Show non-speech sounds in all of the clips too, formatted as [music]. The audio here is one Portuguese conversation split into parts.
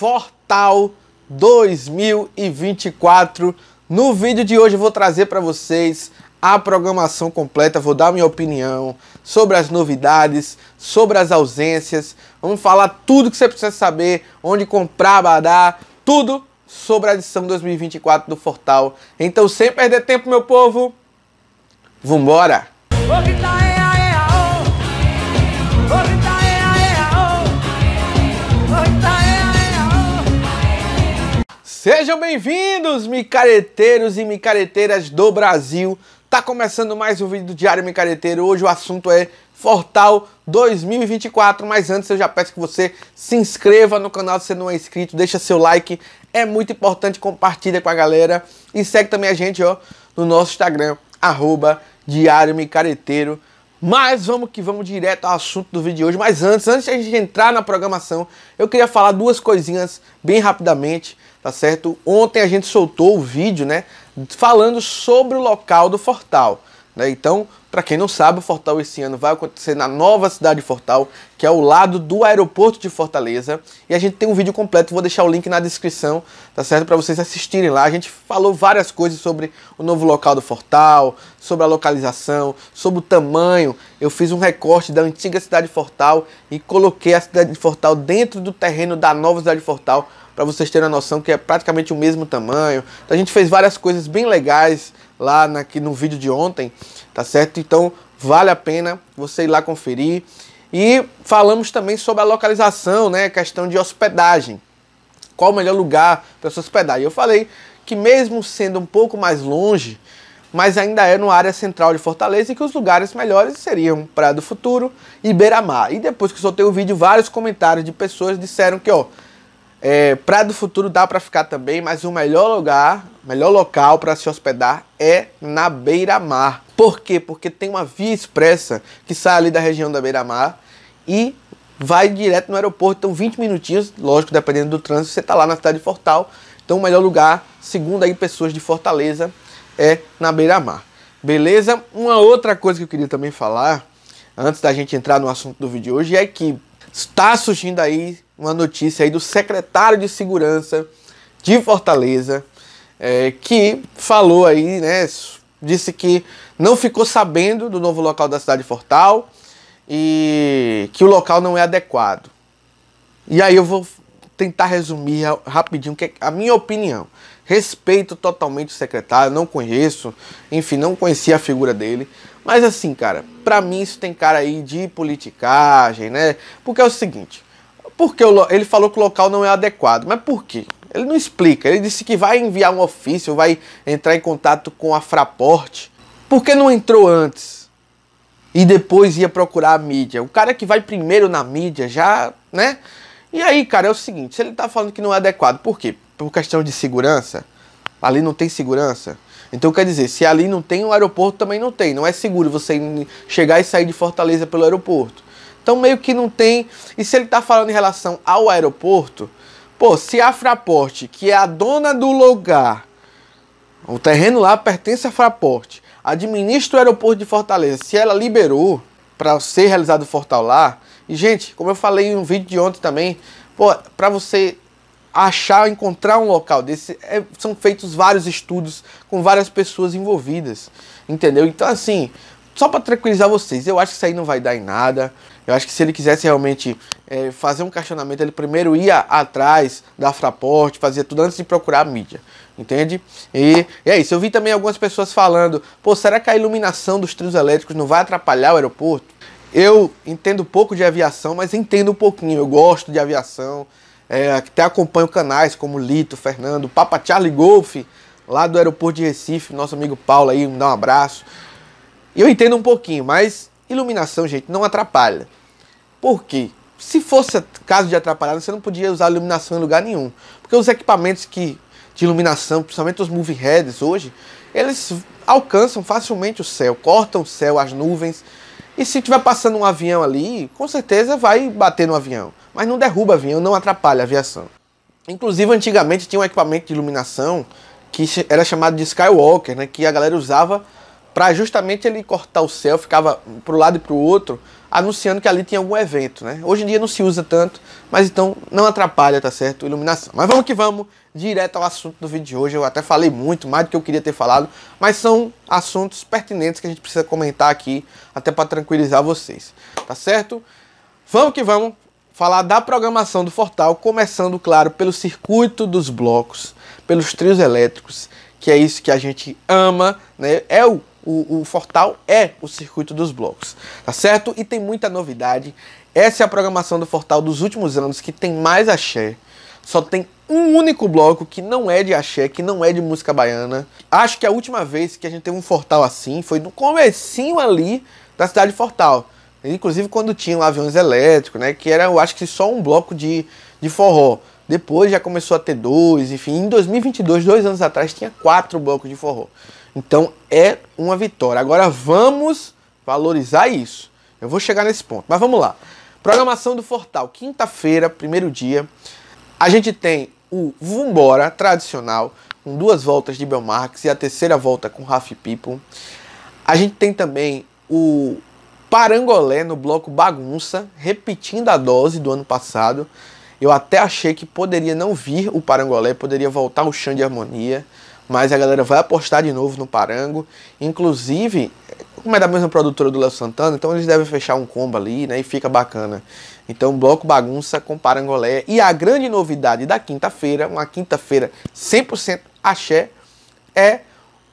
Fortal 2024. No vídeo de hoje eu vou trazer para vocês a programação completa, vou dar minha opinião sobre as novidades, sobre as ausências, vamos falar tudo que você precisa saber, onde comprar, badar, tudo sobre a edição 2024 do Fortal. Então, sem perder tempo, meu povo, vambora! Vou Sejam bem-vindos, micareteiros e micareteiras do Brasil. Tá começando mais um vídeo do Diário Micareteiro. Hoje o assunto é Fortal 2024, mas antes eu já peço que você se inscreva no canal se você não é inscrito, deixa seu like, é muito importante, compartilha com a galera e segue também a gente, ó, no nosso Instagram, arroba Diário Micareteiro. Mas vamos que vamos direto ao assunto do vídeo de hoje. Mas antes, antes de a gente entrar na programação, eu queria falar duas coisinhas bem rapidamente tá certo? Ontem a gente soltou o vídeo, né, falando sobre o local do Fortal. Né? Então, para quem não sabe, o Fortal esse ano vai acontecer na nova cidade de Fortal, que é ao lado do aeroporto de Fortaleza. E a gente tem um vídeo completo, vou deixar o link na descrição, tá certo? Para vocês assistirem lá. A gente falou várias coisas sobre o novo local do Fortal, sobre a localização, sobre o tamanho. Eu fiz um recorte da antiga cidade de Fortal e coloquei a cidade de Fortal dentro do terreno da nova cidade de Fortal para vocês terem a noção que é praticamente o mesmo tamanho. Então a gente fez várias coisas bem legais lá na, aqui no vídeo de ontem, tá certo? Então vale a pena você ir lá conferir. E falamos também sobre a localização, né, questão de hospedagem. Qual o melhor lugar para se hospedar? E eu falei que mesmo sendo um pouco mais longe, mas ainda é no área central de Fortaleza e que os lugares melhores seriam Praia do Futuro e Beira-Mar. E depois que soltei o vídeo, vários comentários de pessoas disseram que, ó, é, praia do Futuro dá para ficar também, mas o melhor lugar, melhor local para se hospedar é na beira-mar. Por quê? Porque tem uma via expressa que sai ali da região da beira-mar e vai direto no aeroporto. Então 20 minutinhos, lógico, dependendo do trânsito, você está lá na cidade de Fortal. Então o melhor lugar, segundo aí pessoas de Fortaleza, é na beira-mar. Beleza? Uma outra coisa que eu queria também falar, antes da gente entrar no assunto do vídeo de hoje, é que está surgindo aí uma notícia aí do secretário de Segurança de Fortaleza, é, que falou aí, né? Disse que não ficou sabendo do novo local da cidade de Fortal e que o local não é adequado. E aí eu vou tentar resumir rapidinho que é a minha opinião. Respeito totalmente o secretário, não conheço, enfim, não conhecia a figura dele. Mas assim, cara, para mim isso tem cara aí de politicagem, né? Porque é o seguinte, porque ele falou que o local não é adequado. Mas por quê? Ele não explica. Ele disse que vai enviar um ofício, vai entrar em contato com a Fraporte. Por que não entrou antes? E depois ia procurar a mídia. O cara que vai primeiro na mídia já, né? E aí, cara, é o seguinte: se ele tá falando que não é adequado, por quê? Por questão de segurança? Ali não tem segurança. Então quer dizer, se ali não tem, o aeroporto também não tem. Não é seguro você chegar e sair de Fortaleza pelo aeroporto. Então meio que não tem. E se ele está falando em relação ao aeroporto, pô, se a Fraport, que é a dona do lugar, o terreno lá pertence à Fraport, administra o aeroporto de Fortaleza, se ela liberou para ser realizado o Fortal lá, e gente, como eu falei em um vídeo de ontem também, pô, para você achar, encontrar um local desse, é, são feitos vários estudos com várias pessoas envolvidas, entendeu? Então assim, só para tranquilizar vocês, eu acho que isso aí não vai dar em nada. Eu acho que se ele quisesse realmente é, fazer um questionamento, ele primeiro ia atrás da Fraport, fazia tudo antes de procurar a mídia. Entende? E, e é isso. Eu vi também algumas pessoas falando: pô, será que a iluminação dos trios elétricos não vai atrapalhar o aeroporto? Eu entendo pouco de aviação, mas entendo um pouquinho. Eu gosto de aviação. É, até acompanho canais como Lito, Fernando, Papa Charlie Golf, lá do aeroporto de Recife, nosso amigo Paulo aí, me dá um abraço. Eu entendo um pouquinho, mas iluminação, gente, não atrapalha. Por quê? Se fosse caso de atrapalhar você não podia usar iluminação em lugar nenhum. Porque os equipamentos que, de iluminação, principalmente os movie heads hoje, eles alcançam facilmente o céu, cortam o céu, as nuvens. E se tiver passando um avião ali, com certeza vai bater no avião. Mas não derruba avião, não atrapalha a aviação. Inclusive, antigamente tinha um equipamento de iluminação que era chamado de Skywalker, né, que a galera usava para justamente ele cortar o céu, ficava para um lado e para o outro, anunciando que ali tinha algum evento, né? Hoje em dia não se usa tanto, mas então não atrapalha, tá certo? Iluminação. Mas vamos que vamos, direto ao assunto do vídeo de hoje. Eu até falei muito, mais do que eu queria ter falado, mas são assuntos pertinentes que a gente precisa comentar aqui, até para tranquilizar vocês, tá certo? Vamos que vamos falar da programação do Fortal, começando, claro, pelo circuito dos blocos, pelos trios elétricos, que é isso que a gente ama, né? É o o, o Fortal é o circuito dos blocos, tá certo? E tem muita novidade. Essa é a programação do Fortal dos últimos anos que tem mais axé. Só tem um único bloco que não é de axé, que não é de música baiana. Acho que a última vez que a gente teve um Fortal assim foi no comecinho ali da cidade de Fortal. Inclusive quando tinham aviões elétricos, né? Que era, eu acho que só um bloco de, de forró. Depois já começou a ter dois, enfim. Em 2022, dois anos atrás, tinha quatro blocos de forró. Então é uma vitória. Agora vamos valorizar isso. Eu vou chegar nesse ponto, mas vamos lá. Programação do Fortal, quinta-feira, primeiro dia. A gente tem o Vumbora tradicional, com duas voltas de Belmarx e a terceira volta com Raf People. A gente tem também o Parangolé no bloco Bagunça, repetindo a dose do ano passado. Eu até achei que poderia não vir o Parangolé, poderia voltar o Chão de Harmonia mas a galera vai apostar de novo no Parango. Inclusive, como é da mesma produtora do Léo Santana, então eles devem fechar um combo ali, né? E fica bacana. Então, Bloco Bagunça com Parangolé. E a grande novidade da quinta-feira, uma quinta-feira 100% axé, é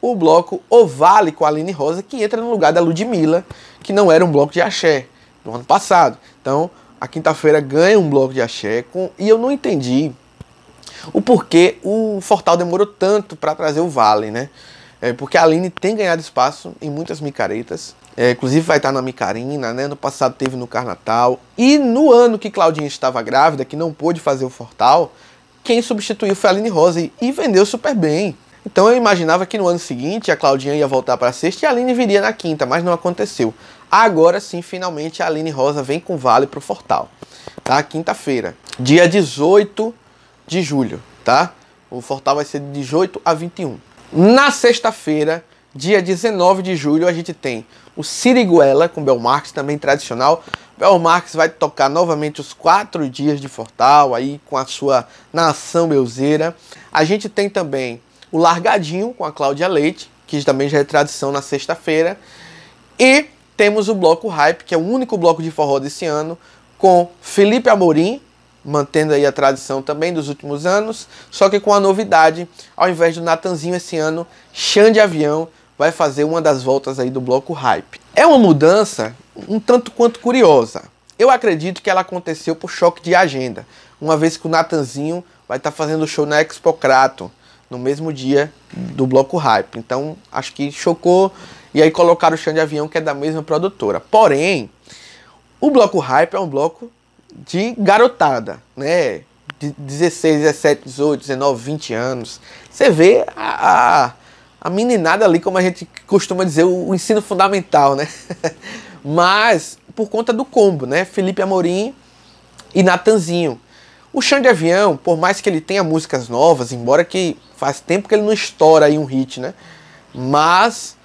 o bloco Ovale com a Aline Rosa, que entra no lugar da Ludmilla, que não era um bloco de axé no ano passado. Então, a quinta-feira ganha um bloco de axé. Com... E eu não entendi o porquê o Fortal demorou tanto para trazer o Vale, né? É porque a Aline tem ganhado espaço em muitas micaretas. É, inclusive vai estar na Micarina, né? No passado teve no Carnatal. E no ano que Claudinha estava grávida, que não pôde fazer o Fortal, quem substituiu foi a Aline Rosa e vendeu super bem. Então eu imaginava que no ano seguinte a Claudinha ia voltar para sexta e a Aline viria na quinta, mas não aconteceu. Agora sim, finalmente a Aline Rosa vem com Vale para o Fortal. Tá? Quinta-feira, dia 18 de julho, tá? O Fortal vai ser de 18 a 21. Na sexta-feira, dia 19 de julho, a gente tem o Siriguela com Belmarx, também tradicional. Belmarx vai tocar novamente os quatro dias de Fortal, aí com a sua nação belzeira. A gente tem também o Largadinho com a Cláudia Leite, que também já é tradição na sexta-feira. E temos o bloco Hype, que é o único bloco de forró desse ano, com Felipe Amorim, mantendo aí a tradição também dos últimos anos, só que com a novidade, ao invés do Natanzinho esse ano, Xan de Avião vai fazer uma das voltas aí do bloco Hype. É uma mudança um tanto quanto curiosa. Eu acredito que ela aconteceu por choque de agenda, uma vez que o Natanzinho vai estar tá fazendo show na Expocrato no mesmo dia do bloco Hype. Então, acho que chocou e aí colocaram o Xan de Avião que é da mesma produtora. Porém, o bloco Hype é um bloco de garotada, né? De 16, 17, 18, 19, 20 anos. Você vê a, a, a meninada ali, como a gente costuma dizer, o, o ensino fundamental, né? [laughs] Mas por conta do combo, né? Felipe Amorim e Natanzinho. O Chão de Avião, por mais que ele tenha músicas novas, embora que faz tempo que ele não estoura aí um hit, né? Mas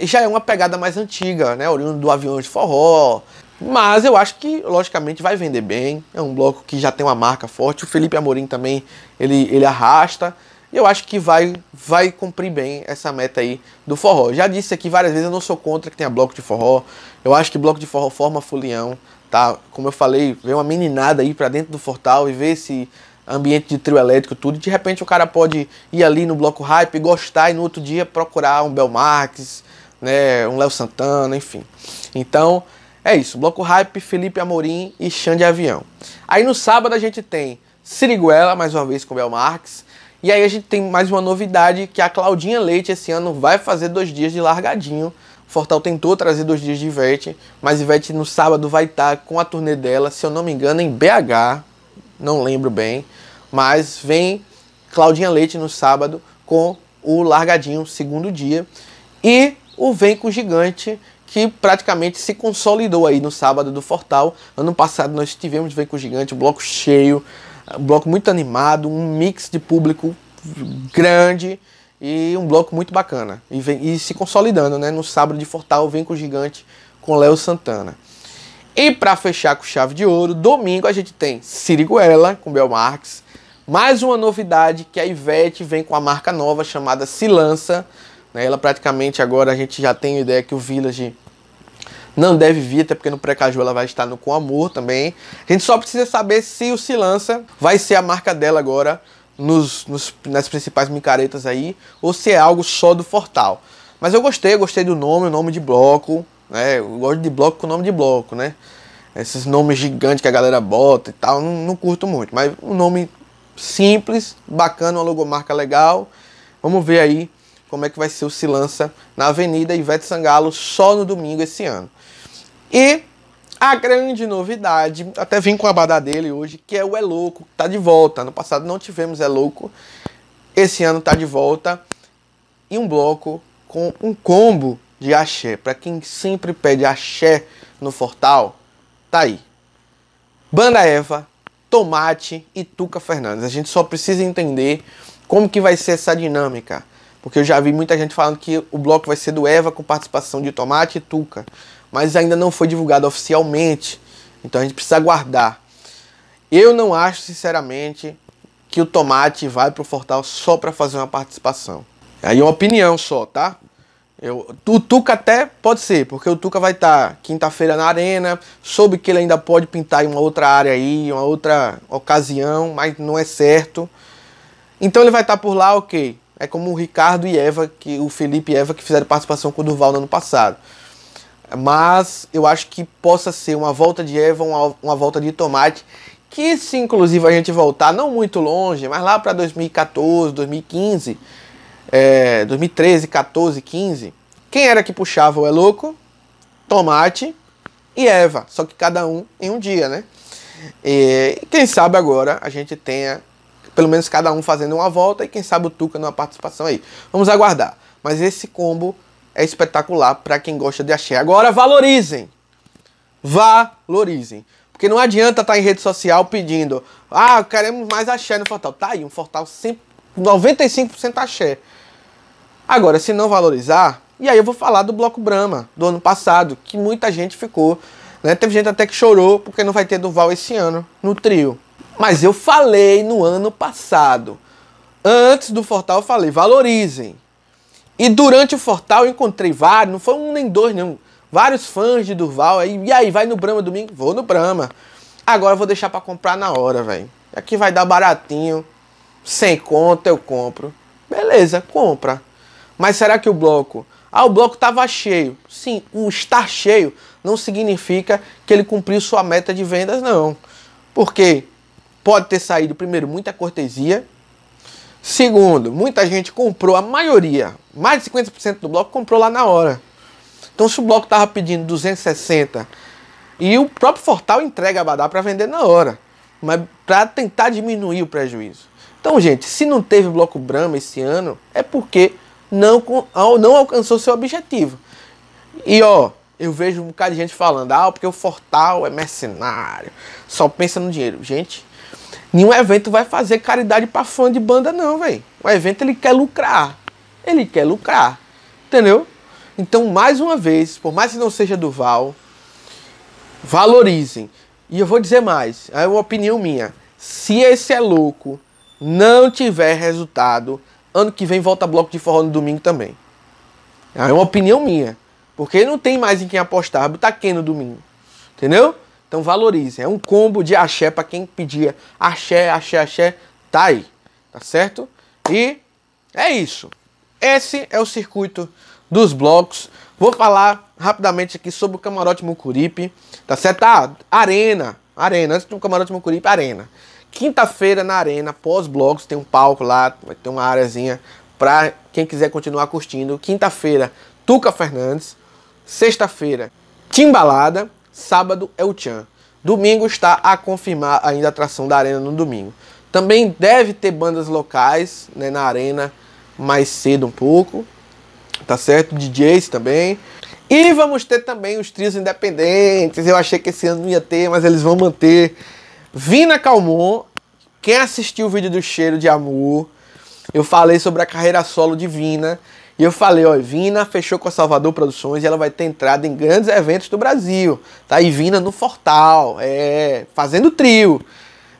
já é uma pegada mais antiga, né? Oriundo do Avião de Forró, mas eu acho que, logicamente, vai vender bem. É um bloco que já tem uma marca forte. O Felipe Amorim também, ele, ele arrasta. E eu acho que vai, vai cumprir bem essa meta aí do forró. Já disse aqui várias vezes, eu não sou contra que tenha bloco de forró. Eu acho que bloco de forró forma folião, tá? Como eu falei, vem uma meninada aí para dentro do Fortal e vê se ambiente de trio elétrico, tudo. De repente o cara pode ir ali no bloco hype, gostar e no outro dia procurar um Belmarx, né, um Léo Santana, enfim. Então, é isso, Bloco Hype, Felipe Amorim e Xande Avião. Aí no sábado a gente tem Siriguela, mais uma vez com Bel Marques. E aí a gente tem mais uma novidade, que a Claudinha Leite esse ano vai fazer dois dias de largadinho. Fortal tentou trazer dois dias de Ivete, mas Ivete no sábado vai estar tá com a turnê dela, se eu não me engano, em BH. Não lembro bem. Mas vem Claudinha Leite no sábado com o largadinho, segundo dia. E o Vem com o Gigante, que praticamente se consolidou aí no sábado do Fortal. Ano passado nós tivemos Vem Gigante, um bloco cheio, um bloco muito animado, um mix de público grande e um bloco muito bacana. E, vem, e se consolidando, né? No sábado de Fortal, Vem com o Gigante com Léo Santana. E para fechar com chave de ouro, domingo a gente tem Siriguela com Bel Marques. Mais uma novidade que a Ivete vem com a marca nova chamada Silança. Lança né? Ela praticamente agora a gente já tem a ideia que o Village não deve vir, até porque no Precaju ela vai estar no Com Amor também. A gente só precisa saber se o Silança vai ser a marca dela agora nos, nos, nas principais micaretas aí, ou se é algo só do Fortal. Mas eu gostei, eu gostei do nome, o nome de bloco, né? Eu gosto de bloco com o nome de bloco, né? Esses nomes gigantes que a galera bota e tal, não, não curto muito, mas um nome simples, bacana, uma logomarca legal. Vamos ver aí como é que vai ser o Se Lança na Avenida Ivete Sangalo só no domingo esse ano. E a grande novidade, até vim com a badá dele hoje, que é o É Louco, tá de volta. no passado não tivemos É Louco, esse ano tá de volta. E um bloco com um combo de axé. Para quem sempre pede axé no Fortal, tá aí. Banda Eva, Tomate e Tuca Fernandes. A gente só precisa entender como que vai ser essa dinâmica. Porque eu já vi muita gente falando que o bloco vai ser do Eva com participação de Tomate e Tuca. Mas ainda não foi divulgado oficialmente. Então a gente precisa aguardar. Eu não acho, sinceramente, que o Tomate vai pro Fortal só para fazer uma participação. Aí é uma opinião só, tá? Eu, o Tuca até pode ser, porque o Tuca vai estar tá quinta-feira na arena. Soube que ele ainda pode pintar em uma outra área aí, uma outra ocasião, mas não é certo. Então ele vai estar tá por lá, ok. É como o Ricardo e Eva, que o Felipe e Eva que fizeram participação com o Durval no ano passado. Mas eu acho que possa ser uma volta de Eva, uma, uma volta de Tomate, que se inclusive a gente voltar não muito longe, mas lá para 2014, 2015, é, 2013, 14, 15, quem era que puxava o É Louco? Tomate e Eva, só que cada um em um dia, né? E quem sabe agora a gente tenha pelo menos cada um fazendo uma volta e quem sabe o Tuca numa participação aí. Vamos aguardar. Mas esse combo é espetacular para quem gosta de axé. Agora valorizem. Valorizem. Porque não adianta estar tá em rede social pedindo, ah, queremos mais axé no Fortal. Tá aí, um Fortal 100, 95% axé. Agora, se não valorizar, e aí eu vou falar do Bloco Brahma do ano passado, que muita gente ficou, né? Teve gente até que chorou porque não vai ter Duval esse ano no trio. Mas eu falei no ano passado. Antes do Fortal eu falei, valorizem. E durante o Fortal eu encontrei vários, não foi um nem dois, não. Vários fãs de Durval aí. E aí, vai no Brahma domingo? Vou no Brahma. Agora eu vou deixar para comprar na hora, velho. Aqui vai dar baratinho. Sem conta eu compro. Beleza, compra. Mas será que o bloco ah, o bloco estava cheio. Sim, o estar cheio não significa que ele cumpriu sua meta de vendas, não. Porque pode ter saído, primeiro, muita cortesia. Segundo, muita gente comprou, a maioria, mais de 50% do bloco comprou lá na hora. Então, se o bloco estava pedindo 260 e o próprio Fortal entrega a Badá para vender na hora, mas para tentar diminuir o prejuízo. Então, gente, se não teve bloco Brahma esse ano, é porque não, não alcançou seu objetivo. E ó, eu vejo um bocado de gente falando, ah, porque o Fortal é mercenário, só pensa no dinheiro. Gente, Nenhum evento vai fazer caridade para fã de banda, não, velho. O evento ele quer lucrar. Ele quer lucrar. Entendeu? Então, mais uma vez, por mais que não seja do Val, valorizem. E eu vou dizer mais, é uma opinião minha. Se esse é louco não tiver resultado, ano que vem volta bloco de forró no domingo também. É uma opinião minha. Porque não tem mais em quem apostar. Botar quem no domingo? Entendeu? Então valorize. É um combo de axé para quem pedia axé, axé, axé. Tá aí. Tá certo? E é isso. Esse é o circuito dos blocos. Vou falar rapidamente aqui sobre o Camarote Mucuripe. Tá certo? Ah, arena. Arena. Antes do Camarote Mucuripe, Arena. Quinta-feira na Arena, pós-blocos, tem um palco lá, vai ter uma areazinha para quem quiser continuar curtindo. Quinta-feira, Tuca Fernandes. Sexta-feira, Timbalada. Sábado é o Tchan. Domingo está a confirmar ainda a atração da arena no domingo. Também deve ter bandas locais né, na arena mais cedo um pouco. Tá certo? DJs também. E vamos ter também os trios independentes. Eu achei que esse ano não ia ter, mas eles vão manter. Vina Calmon, quem assistiu o vídeo do Cheiro de Amor, eu falei sobre a carreira solo de Vina. E eu falei, ó, Vina fechou com a Salvador Produções e ela vai ter entrada em grandes eventos do Brasil. Tá aí Vina no Fortal, é, fazendo trio.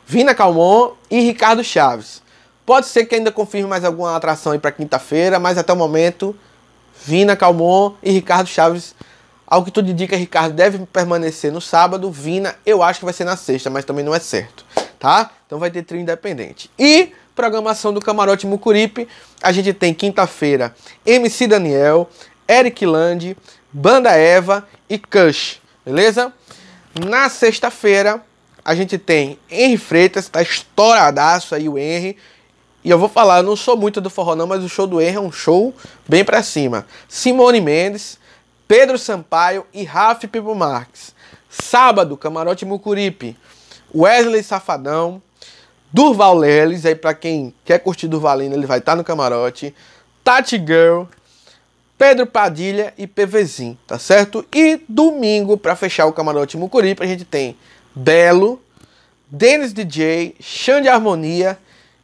Vina Calmon e Ricardo Chaves. Pode ser que ainda confirme mais alguma atração aí para quinta-feira, mas até o momento, Vina Calmon e Ricardo Chaves. Ao que tudo indica, Ricardo deve permanecer no sábado. Vina, eu acho que vai ser na sexta, mas também não é certo, tá? Então vai ter trio independente. E programação do Camarote Mucuripe. A gente tem quinta-feira MC Daniel, Eric Land, Banda Eva e Kush, beleza? Na sexta-feira a gente tem Henry Freitas, tá estouradaço aí o Henry. E eu vou falar, eu não sou muito do forró não, mas o show do Henry é um show bem pra cima. Simone Mendes, Pedro Sampaio e Raf Pipo Marques. Sábado, Camarote Mucuripe, Wesley Safadão, Durval Leles, aí para quem quer curtir Durvalina, ele vai estar tá no camarote. Tati Girl, Pedro Padilha e PVzinho, tá certo? E domingo, para fechar o camarote Mucuripe, a gente tem Belo, Denis DJ, Xande Harmonia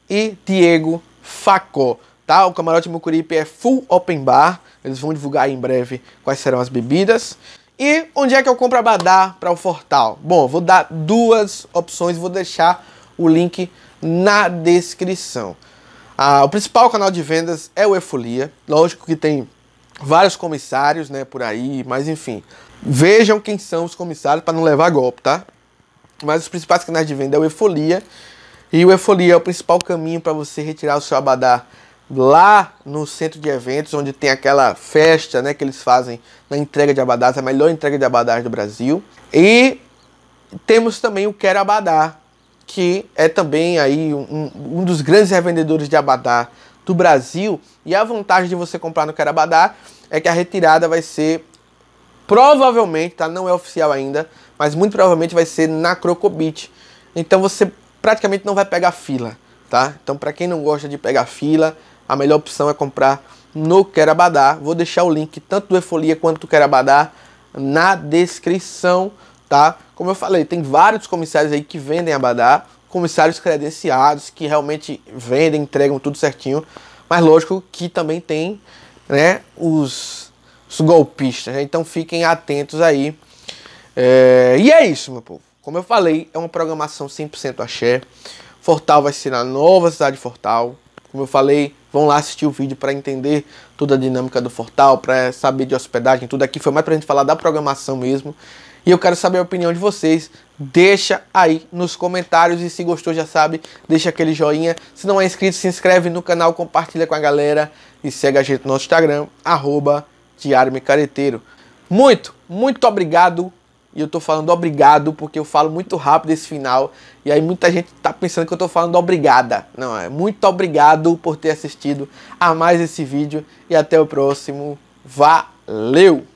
e Diego Facó, tá? O camarote Mucuripe é full open bar, eles vão divulgar em breve quais serão as bebidas. E onde é que eu compro a badar para o Fortal? Bom, vou dar duas opções, vou deixar o link na descrição. Ah, o principal canal de vendas é o Efolia. Lógico que tem vários comissários né, por aí, mas enfim. Vejam quem são os comissários para não levar golpe, tá? Mas os principais canais de venda é o Efolia. E o Efolia é o principal caminho para você retirar o seu abadá lá no centro de eventos, onde tem aquela festa né, que eles fazem na entrega de abadás, a melhor entrega de abadás do Brasil. E temos também o Quero Abadá, que é também aí um, um dos grandes revendedores de Abadá do Brasil. E a vantagem de você comprar no Abadá é que a retirada vai ser provavelmente, tá? Não é oficial ainda, mas muito provavelmente vai ser na Crocobit. Então você praticamente não vai pegar fila, tá? Então para quem não gosta de pegar fila, a melhor opção é comprar no Querabadá. Vou deixar o link tanto do Efolia quanto do Querabadá na descrição tá? Como eu falei, tem vários comissários aí que vendem abadá, comissários credenciados que realmente vendem, entregam tudo certinho, mas lógico que também tem, né, os, os golpistas, né? então fiquem atentos aí. É, e é isso, meu povo. Como eu falei, é uma programação 100% axé. Fortal vai ser na nova cidade de Fortal. Como eu falei, vão lá assistir o vídeo para entender toda a dinâmica do Fortal, para saber de hospedagem, tudo aqui foi mais para a gente falar da programação mesmo e eu quero saber a opinião de vocês. Deixa aí nos comentários e se gostou já sabe, deixa aquele joinha. Se não é inscrito, se inscreve no canal, compartilha com a galera e segue a gente no nosso Instagram, arroba Diário Muito, muito obrigado. E eu tô falando obrigado porque eu falo muito rápido esse final. E aí muita gente tá pensando que eu tô falando obrigada. Não, é muito obrigado por ter assistido a mais esse vídeo. E até o próximo. Valeu!